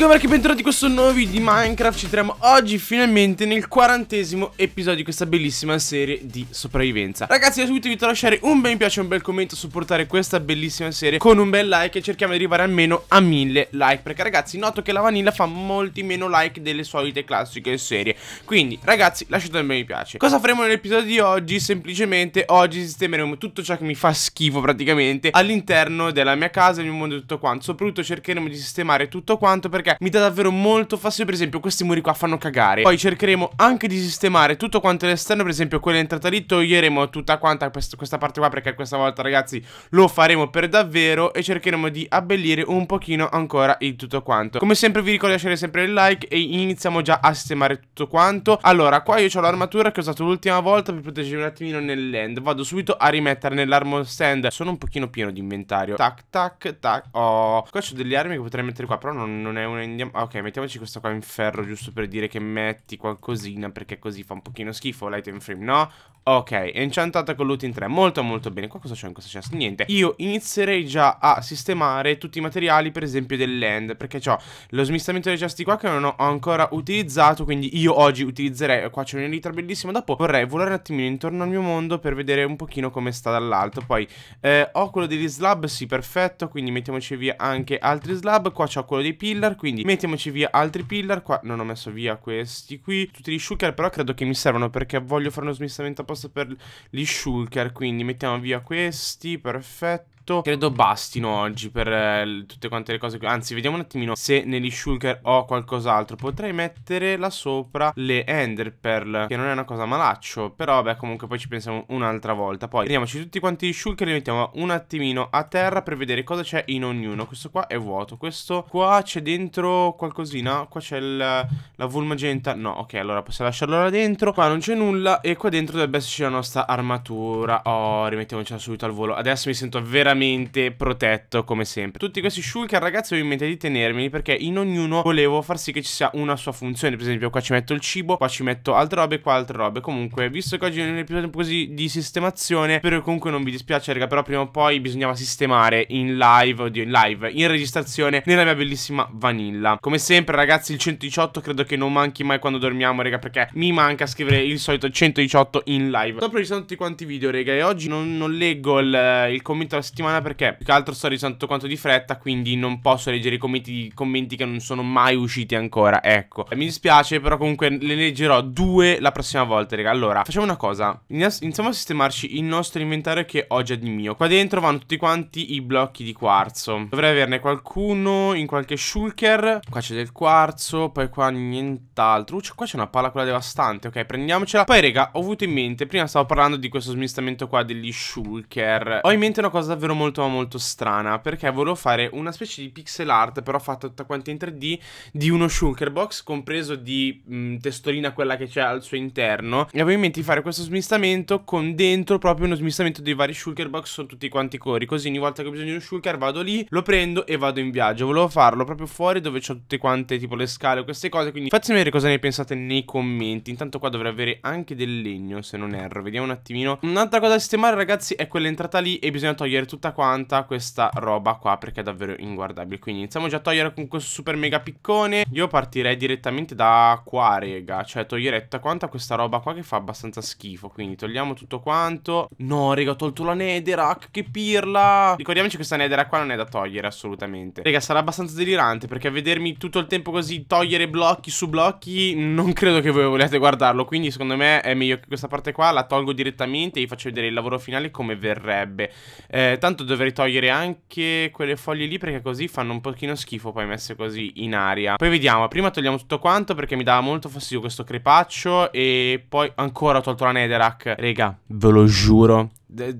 Ciao bentornati in questo nuovo video di Minecraft Ci troviamo oggi finalmente nel quarantesimo episodio di questa bellissima serie di sopravvivenza Ragazzi da subito vi invito a lasciare un bel mi piace, un bel commento Supportare questa bellissima serie con un bel like E cerchiamo di arrivare almeno a mille like Perché ragazzi noto che la vanilla fa molti meno like delle solite classiche serie Quindi ragazzi lasciate un bel mi piace Cosa faremo nell'episodio di oggi? Semplicemente oggi sistemeremo tutto ciò che mi fa schifo praticamente All'interno della mia casa, del mio mondo e tutto quanto Soprattutto cercheremo di sistemare tutto quanto perché perché mi dà davvero molto fastidio Per esempio questi muri qua fanno cagare Poi cercheremo anche di sistemare tutto quanto all'esterno Per esempio quella entrata lì toglieremo tutta quanta questa parte qua Perché questa volta ragazzi lo faremo per davvero E cercheremo di abbellire un pochino ancora il tutto quanto Come sempre vi ricordo di lasciare sempre il like E iniziamo già a sistemare tutto quanto Allora qua io ho l'armatura che ho usato l'ultima volta Per proteggermi un attimino nell'end Vado subito a rimettere nell'armor stand Sono un pochino pieno di inventario Tac tac tac Oh Qua ho delle armi che potrei mettere qua Però non, non è un andiamo... Ah, ok, mettiamoci questa qua in ferro giusto per dire che metti qualcosina perché così fa un pochino schifo. Light and frame, no? Ok, enchantata con loot in 3, molto molto bene. Qua cosa c'è in questa chest? Niente. Io inizierei già a sistemare tutti i materiali, per esempio, del land, perché ho lo smistamento delle chest qua che non ho ancora utilizzato, quindi io oggi utilizzerei... Qua c'è un'elitra bellissima, dopo vorrei volare un attimino intorno al mio mondo per vedere un pochino come sta dall'alto. Poi eh, ho quello degli slab, sì, perfetto, quindi mettiamoci via anche altri slab. Qua c'ho quello dei pillar, quindi quindi mettiamoci via altri pillar Qua non ho messo via questi qui Tutti gli shulker però credo che mi servano Perché voglio fare uno smistamento apposta per gli shulker Quindi mettiamo via questi Perfetto detto Credo bastino oggi per eh, tutte quante le cose che... Anzi vediamo un attimino se negli shulker ho qualcos'altro Potrei mettere là sopra le ender pearl Che non è una cosa malaccio Però beh comunque poi ci pensiamo un'altra volta Poi prendiamoci tutti quanti gli shulker Li mettiamo un attimino a terra per vedere cosa c'è in ognuno Questo qua è vuoto Questo qua c'è dentro qualcosina Qua c'è il, la magenta. No ok allora possiamo lasciarlo là dentro Qua non c'è nulla E qua dentro dovrebbe esserci la nostra armatura Oh rimettiamocela subito al volo Adesso mi sento veramente veramente protetto come sempre. Tutti questi shulker ragazzi ho in mente di tenermeli perché in ognuno volevo far sì che ci sia una sua funzione. Per esempio qua ci metto il cibo, qua ci metto altre robe, qua altre robe. Comunque visto che oggi è un episodio così di sistemazione, spero che comunque non vi dispiace raga, però prima o poi bisognava sistemare in live, oddio in live, in registrazione nella mia bellissima vanilla. Come sempre ragazzi il 118 credo che non manchi mai quando dormiamo raga perché mi manca scrivere il solito 118 in live. Sto registrando tutti quanti i video raga e oggi non, non leggo il, il commento alla settimana settimana perché più che altro sto tutto quanto di fretta, quindi non posso leggere i commenti, commenti che non sono mai usciti ancora, ecco. Mi dispiace, però comunque le leggerò due la prossima volta, raga. Allora, facciamo una cosa. Iniziamo a sistemarci il nostro inventario che ho già di mio. Qua dentro vanno tutti quanti i blocchi di quarzo. Dovrei averne qualcuno in qualche shulker. Qua c'è del quarzo, poi qua nient'altro. Uh, qua c'è una palla quella devastante, ok, prendiamocela. Poi, raga, ho avuto in mente, prima stavo parlando di questo smistamento qua degli shulker. Ho in mente una cosa davvero davvero molto molto strana perché volevo fare una specie di pixel art però fatta tutta quanta in 3D di uno shulker box compreso di mh, testolina quella che c'è al suo interno e avevo in mente di fare questo smistamento con dentro proprio uno smistamento dei vari shulker box su tutti quanti i colori così ogni volta che ho bisogno di uno shulker vado lì lo prendo e vado in viaggio volevo farlo proprio fuori dove ho tutte quante tipo le scale o queste cose quindi fatemi vedere cosa ne pensate nei commenti intanto qua dovrei avere anche del legno se non erro vediamo un attimino un'altra cosa da sistemare ragazzi è quell'entrata lì e bisogna togliere tutto tutta quanta questa roba qua perché è davvero inguardabile Quindi iniziamo già a togliere con questo super mega piccone Io partirei direttamente da qua rega Cioè toglierei tutta quanta questa roba qua che fa abbastanza schifo Quindi togliamo tutto quanto No rega ho tolto la netherrack ah, che pirla Ricordiamoci che questa netherrack qua non è da togliere assolutamente Rega sarà abbastanza delirante perché a vedermi tutto il tempo così togliere blocchi su blocchi Non credo che voi volete guardarlo Quindi secondo me è meglio che questa parte qua la tolgo direttamente E vi faccio vedere il lavoro finale come verrebbe eh, Tanto Tanto dovrei togliere anche quelle foglie lì perché così fanno un pochino schifo poi messe così in aria. Poi vediamo, prima togliamo tutto quanto perché mi dava molto fastidio questo crepaccio e poi ancora ho tolto la netherrack. Raga, ve lo giuro,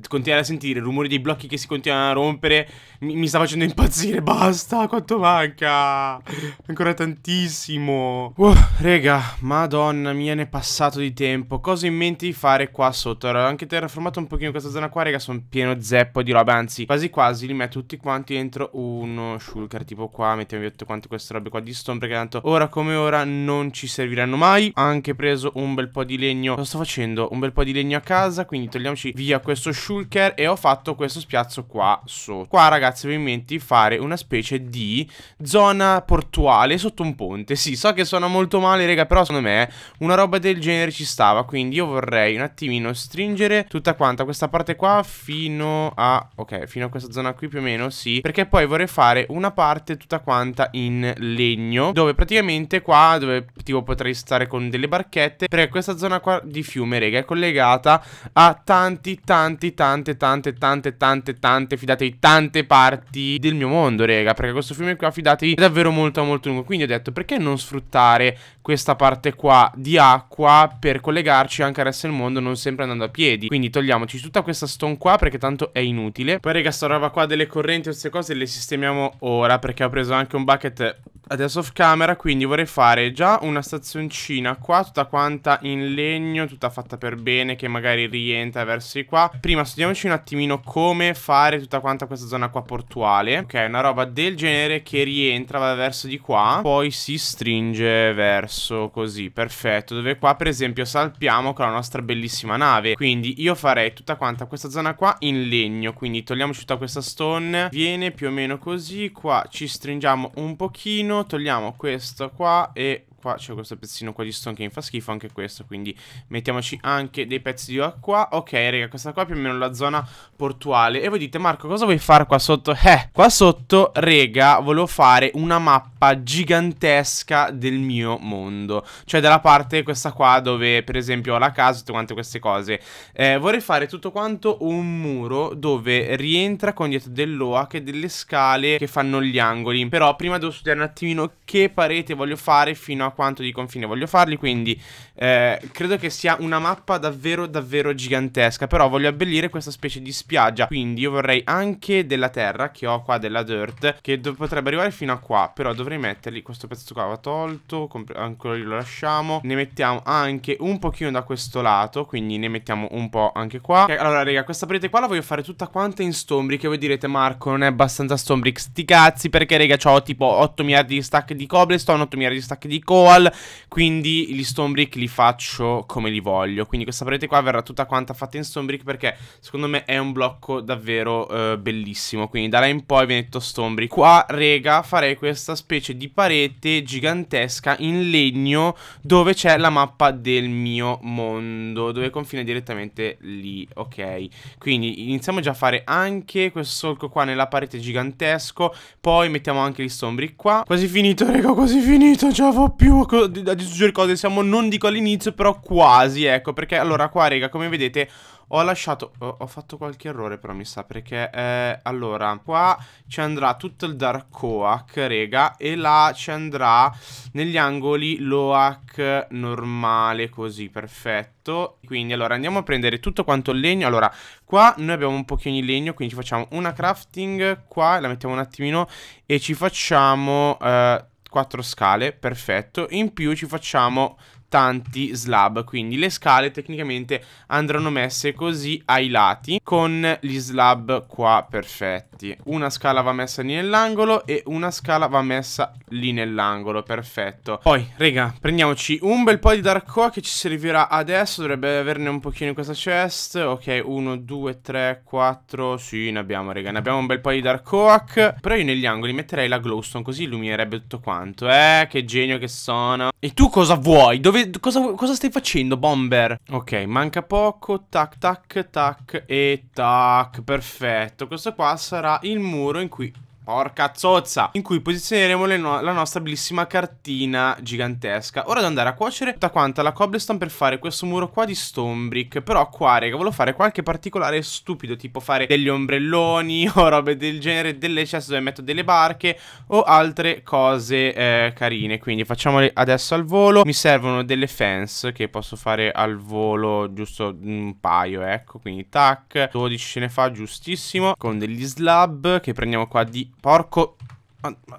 continuare a sentire il rumore dei blocchi che si continuano a rompere mi, mi, sta facendo impazzire. Basta, quanto manca. Ancora tantissimo. Uh, rega, madonna mia, ne è passato di tempo. Cosa in mente di fare qua sotto? Allora, anche terraformato un pochino questa zona qua, raga, sono pieno zeppo di roba. Anzi, quasi quasi li metto tutti quanti dentro uno shulker. Tipo qua, mettiamo tutte quante queste robe qua di stone. Perché tanto ora come ora non ci serviranno mai. Anche preso un bel po' di legno. lo sto facendo? Un bel po' di legno a casa. Quindi togliamoci via questo questo shulker e ho fatto questo spiazzo qua sotto. Qua ragazzi vi inventi fare una specie di zona portuale sotto un ponte. Sì, so che suona molto male raga, però secondo me una roba del genere ci stava, quindi io vorrei un attimino stringere tutta quanta questa parte qua fino a... ok, fino a questa zona qui più o meno, sì, perché poi vorrei fare una parte tutta quanta in legno, dove praticamente qua, dove tipo potrei stare con delle barchette, perché questa zona qua di fiume, raga, è collegata a tanti, tanti tanti, tante, tante, tante, tante, tante, fidatevi tante parti del mio mondo, rega. perché questo film qua, fidatevi, è davvero molto, molto lungo. Quindi ho detto, perché non sfruttare questa parte qua di acqua per collegarci anche al resto del mondo non sempre andando a piedi quindi togliamoci tutta questa stone qua perché tanto è inutile poi rega sta roba qua delle correnti e queste cose le sistemiamo ora perché ho preso anche un bucket adesso off camera quindi vorrei fare già una stazioncina qua tutta quanta in legno tutta fatta per bene che magari rientra verso di qua prima studiamoci un attimino come fare tutta quanta questa zona qua portuale ok una roba del genere che rientra va verso di qua poi si stringe verso passo così, perfetto, dove qua per esempio salpiamo con la nostra bellissima nave. Quindi io farei tutta quanta questa zona qua in legno, quindi togliamoci tutta questa stone, viene più o meno così, qua ci stringiamo un pochino, togliamo questo qua e qua c'è questo pezzino qua di stone che mi fa schifo anche questo quindi mettiamoci anche dei pezzi di qua qua ok raga questa qua è più o meno la zona portuale e voi dite Marco cosa vuoi fare qua sotto? Eh qua sotto raga volevo fare una mappa gigantesca del mio mondo cioè della parte questa qua dove per esempio ho la casa e tutte quante queste cose eh, vorrei fare tutto quanto un muro dove rientra con dietro dell'oak e delle scale che fanno gli angoli però prima devo studiare un attimino che parete voglio fare fino a a quanto di confine voglio farli, quindi eh, credo che sia una mappa davvero davvero gigantesca, però voglio abbellire questa specie di spiaggia, quindi io vorrei anche della terra che ho qua, della dirt, che potrebbe arrivare fino a qua, però dovrei metterli, questo pezzo qua va tolto, ancora lo lasciamo, ne mettiamo anche un pochino da questo lato, quindi ne mettiamo un po' anche qua. allora raga, questa parete qua la voglio fare tutta quanta in stombri, che voi direte Marco non è abbastanza stombri, sti cazzi, perché raga ho tipo 8 miliardi di stack di cobblestone, 8 miliardi di stack di cobre, wall, quindi gli stone li faccio come li voglio. Quindi questa parete qua verrà tutta quanta fatta in stone perché secondo me è un blocco davvero eh, bellissimo. Quindi da là in poi viene detto stone Qua, rega, farei questa specie di parete gigantesca in legno dove c'è la mappa del mio mondo, dove confina direttamente lì, ok? Quindi iniziamo già a fare anche questo solco qua nella parete gigantesco, poi mettiamo anche gli stone qua. Quasi finito, rega, quasi finito, già va più più a distruggere cose siamo, non dico all'inizio, però quasi, ecco, perché allora qua, raga, come vedete... Ho lasciato, ho, ho fatto qualche errore però mi sa perché, eh, allora, qua ci andrà tutto il Dark Oak, raga, e là ci andrà negli angoli l'Oak normale, così, perfetto. Quindi allora andiamo a prendere tutto quanto il legno, allora, qua noi abbiamo un pochino di legno, quindi ci facciamo una crafting qua, la mettiamo un attimino e ci facciamo... Eh, quattro scale, perfetto. In più ci facciamo tanti slab, quindi le scale tecnicamente andranno messe così ai lati con gli slab qua, perfetto avanti Una scala va messa lì nell'angolo E una scala va messa lì nell'angolo Perfetto Poi, rega, prendiamoci un bel po' di Dark Core Che ci servirà adesso Dovrebbe averne un pochino in questa chest Ok, 1, 2, 3, 4 Sì, ne abbiamo, rega, Ne abbiamo un bel po' di Dark Oak Però io negli angoli metterei la glowstone Così illuminerebbe tutto quanto Eh, che genio che sono E tu cosa vuoi? Dove, cosa, cosa stai facendo, bomber? Ok, manca poco Tac, tac, tac e tac Perfetto Questo qua sarà sarà il muro in cui Porca zozza In cui posizioneremo no la nostra bellissima cartina gigantesca Ora devo andare a cuocere tutta quanta la cobblestone per fare questo muro qua di stone brick Però qua raga volevo fare qualche particolare stupido Tipo fare degli ombrelloni o robe del genere Delle ceste dove metto delle barche O altre cose eh, carine Quindi facciamole adesso al volo Mi servono delle fence che posso fare al volo giusto un paio ecco Quindi tac 12 ce ne fa giustissimo Con degli slab che prendiamo qua di Porco...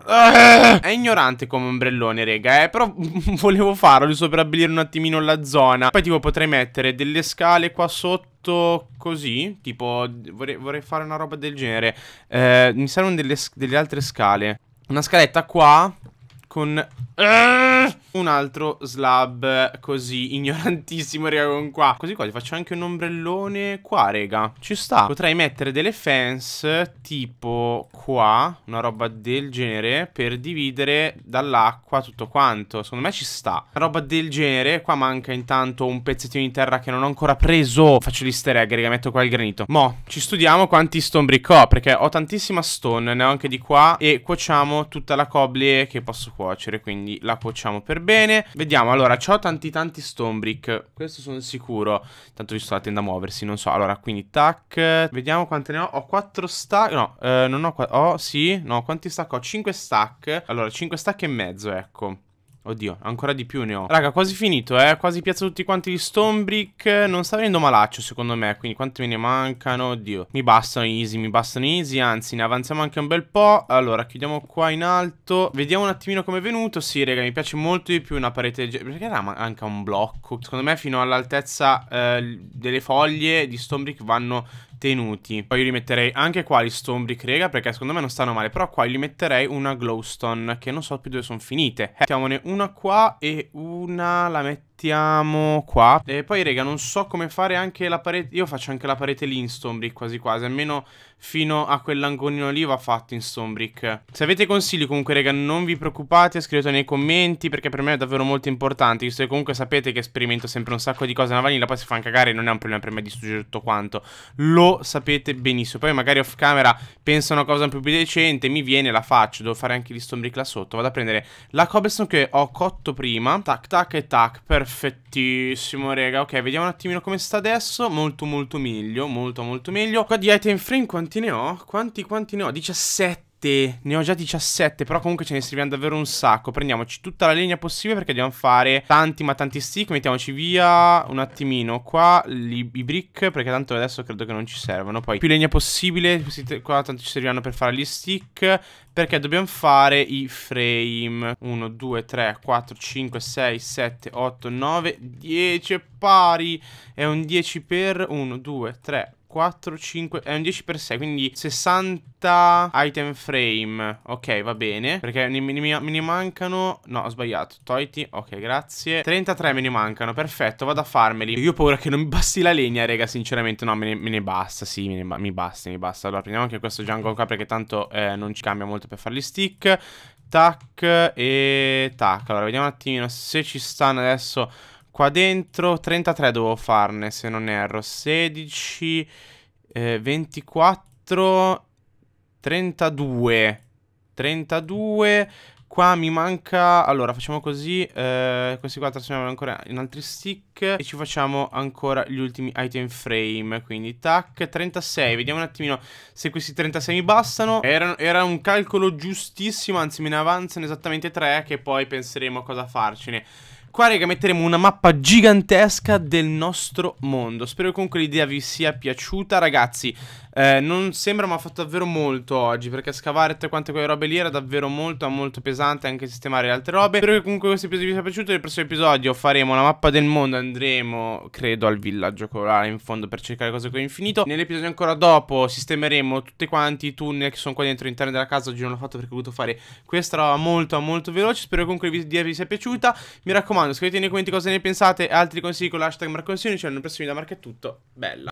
Ah, eh. è ignorante come ombrellone, raga, eh. Però volevo farlo, solo per abbellire un attimino la zona. Poi, tipo, potrei mettere delle scale qua sotto così Tipo vorrei, vorrei, fare una roba del genere eh, Mi servono delle, delle, altre scale Una scaletta qua Con eh, un altro slab così ignorantissimo, raga, con qua. Così quasi faccio anche un ombrellone qua, raga. Ci sta. Potrei mettere delle fence tipo qua, una roba del genere, per dividere dall'acqua tutto quanto. Secondo me ci sta. Una roba del genere. Qua manca intanto un pezzettino di terra che non ho ancora preso. Faccio l'easter egg, raga, metto qua il granito. Mo, ci studiamo quanti stone brick ho, perché ho tantissima stone, ne ho anche di qua. E cuociamo tutta la coble che posso cuocere, quindi la cuociamo per bene Vediamo, allora, ho tanti tanti stone brick Questo sono sicuro Tanto visto la tenda muoversi, non so Allora, quindi tac Vediamo quante ne ho Ho 4 stack No, eh, non ho Ho, oh, sì No, quanti stack ho? 5 stack Allora, 5 stack e mezzo, ecco Oddio, ancora di più ne ho. Raga, quasi finito, eh. Quasi piazza tutti quanti gli Stonebrick. Non sta venendo malaccio, secondo me. Quindi quanti me ne mancano? Oddio. Mi bastano easy, mi bastano easy. Anzi, ne avanziamo anche un bel po'. Allora, chiudiamo qua in alto. Vediamo un attimino come è venuto. Sì, raga, mi piace molto di più una parete... Perché era manca un blocco? Secondo me fino all'altezza eh, delle foglie di Stonebrick vanno tenuti. Poi io li metterei anche qua gli stombri raga, perché secondo me non stanno male. Però qua gli metterei una Glowstone, che non so più dove sono finite. Eh, mettiamone una qua e una la metto mettiamo qua. E poi, rega non so come fare anche la parete... Io faccio anche la parete lì in Stonebrick, quasi quasi. Almeno fino a quell'angolino lì va fatto in Stonebrick. Se avete consigli, comunque, rega non vi preoccupate. Scrivete nei commenti, perché per me è davvero molto importante. Visto che comunque sapete che sperimento sempre un sacco di cose nella vanilla. Poi si fa anche cagare, non è un problema per me distruggere tutto quanto. Lo sapete benissimo. Poi magari off camera penso a una cosa un po' più decente, mi viene, la faccio. Devo fare anche gli Stonebrick là sotto. Vado a prendere la cobblestone che ho cotto prima. Tac, tac e tac, perfetto. Perfettissimo, raga. Ok, vediamo un attimino come sta adesso. Molto, molto meglio. Molto, molto meglio. Qua di item frame quanti ne ho? Quanti, quanti ne ho? 17 ne ho già 17, però comunque ce ne serviranno davvero un sacco. Prendiamoci tutta la legna possibile perché dobbiamo fare tanti ma tanti stick. Mettiamoci via un attimino qua li, i brick perché tanto adesso credo che non ci servano. Poi più legna possibile, qua tanto ci serviranno per fare gli stick perché dobbiamo fare i frame. 1, 2, 3, 4, 5, 6, 7, 8, 9, 10 pari. È un 10 per 1, 2, 3, 4, 5, è un 10x6, quindi 60 item frame. Ok, va bene, perché me ne mancano... No, ho sbagliato, Toiti, ok, grazie. 33 me ne mancano, perfetto, vado a farmeli. Io ho paura che non mi basti la legna, raga, sinceramente, no, me ne, me ne basta, sì, me ne mi basta, mi basta. Allora, prendiamo anche questo jungle qua perché tanto eh, non ci cambia molto per fare gli stick. Tac e tac. Allora, vediamo un attimino se ci stanno adesso Qua dentro 33 devo farne se non erro 16 eh, 24 32 32 Qua mi manca... Allora, facciamo così. Eh, questi qua trasformiamo ancora in altri stick. E ci facciamo ancora gli ultimi item frame. Quindi, tac, 36. Vediamo un attimino se questi 36 mi bastano. Era, era un calcolo giustissimo, anzi me ne avanzano esattamente 3 che poi penseremo a cosa farcene. Qua raga metteremo una mappa gigantesca del nostro mondo Spero comunque l'idea vi sia piaciuta Ragazzi eh, non sembra, ma ha fatto davvero molto oggi. Perché scavare tutte quante quelle robe lì era davvero molto, molto pesante. Anche sistemare le altre robe. Spero che comunque questo episodio vi sia piaciuto. Nel prossimo episodio faremo la mappa del mondo. Andremo, credo, al villaggio colorale in fondo per cercare cose con infinito. Nell'episodio ancora dopo sistemeremo tutti quanti i tunnel che sono qua dentro all'interno della casa. Oggi non l'ho fatto perché ho voluto fare questa roba molto, molto veloce. Spero comunque il video vi sia piaciuta. Mi raccomando, scrivete nei commenti cosa ne pensate. Altri consigli con l'hashtag Marconsiglio. Ci vediamo nel prossimo video. Marca è tutto. Bella.